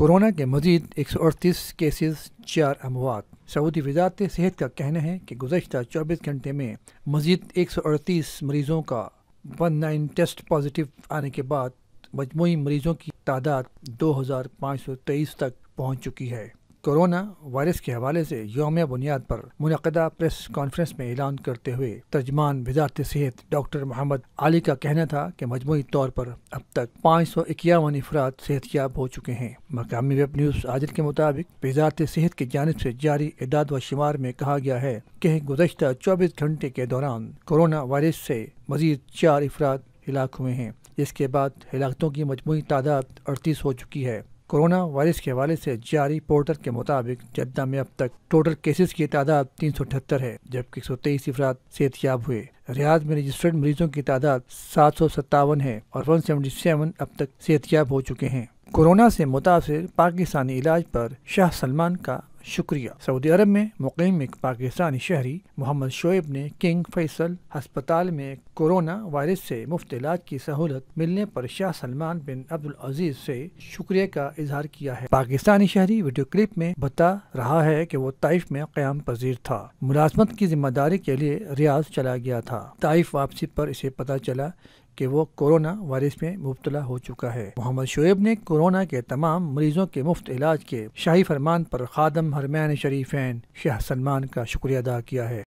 corona کے مزید ایک سو اڑتیس کیسز چار اموات سعودی وزارت صحت کا کہنا ہے کہ گزشتہ چوبیس گھنٹے میں مزید ایک سو اڑتیس مریضوں کا ون نائن ٹیسٹ پازیٹیو آنے کے بعد مجموعی مریضوں کی تعداد دو ہزار پانچ سو تیئیس تک پہنچ چکی ہے کرونا وائرس کے حوالے سے یوم بنیاد پر منعقدہ پریس کانفرنس میں اعلان کرتے ہوئے ترجمان وزارت صحت ڈاکٹر محمد علی کا کہنا تھا کہ مجموعی طور پر اب تک پانچ سو اکیاون افراد صحت یاب ہو چکے ہیں مقامی ویب نیوز عادل کے مطابق وزارت صحت کی جانب سے جاری اعداد و شمار میں کہا گیا ہے کہ گزشتہ چوبیس گھنٹے کے دوران کرونا وائرس سے مزید چار افراد ہلاک ہوئے ہیں جس کے بعد ہلاکتوں کی مجموعی تعداد اڑتیس ہو چکی ہے کورونا وائرس کے حوالے سے جاری پورٹل کے مطابق جدہ میں اب تک ٹوٹل کیسز کی تعداد تین سو اٹھہتر ہے جبکہ ایک سو تیئیس افراد صحت یاب ہوئے ریاض میں رجسٹرڈ مریضوں کی تعداد سات سو ستاون ہے اور ون سیونٹی سیون اب تک صحت یاب ہو چکے ہیں کورونا سے متاثر پاکستانی علاج پر شاہ سلمان کا شکریہ سعودی عرب میں مقیم ایک پاکستانی شہری محمد شعیب نے کنگ فیصل ہسپتال میں کورونا وائرس سے مفت علاج کی سہولت ملنے پر شاہ سلمان بن عبد العزیز سے شکریہ کا اظہار کیا ہے پاکستانی شہری ویڈیو کلپ میں بتا رہا ہے کہ وہ طائف میں قیام پذیر تھا ملازمت کی ذمہ داری کے لیے ریاض چلا گیا تھا طائف واپسی پر اسے پتہ چلا کہ وہ کورونا وائرس میں مبتلا ہو چکا ہے محمد شعیب نے کورونا کے تمام مریضوں کے مفت علاج کے شاہی فرمان پر خادم حرمین شریفین شاہ سلمان کا شکریہ ادا کیا ہے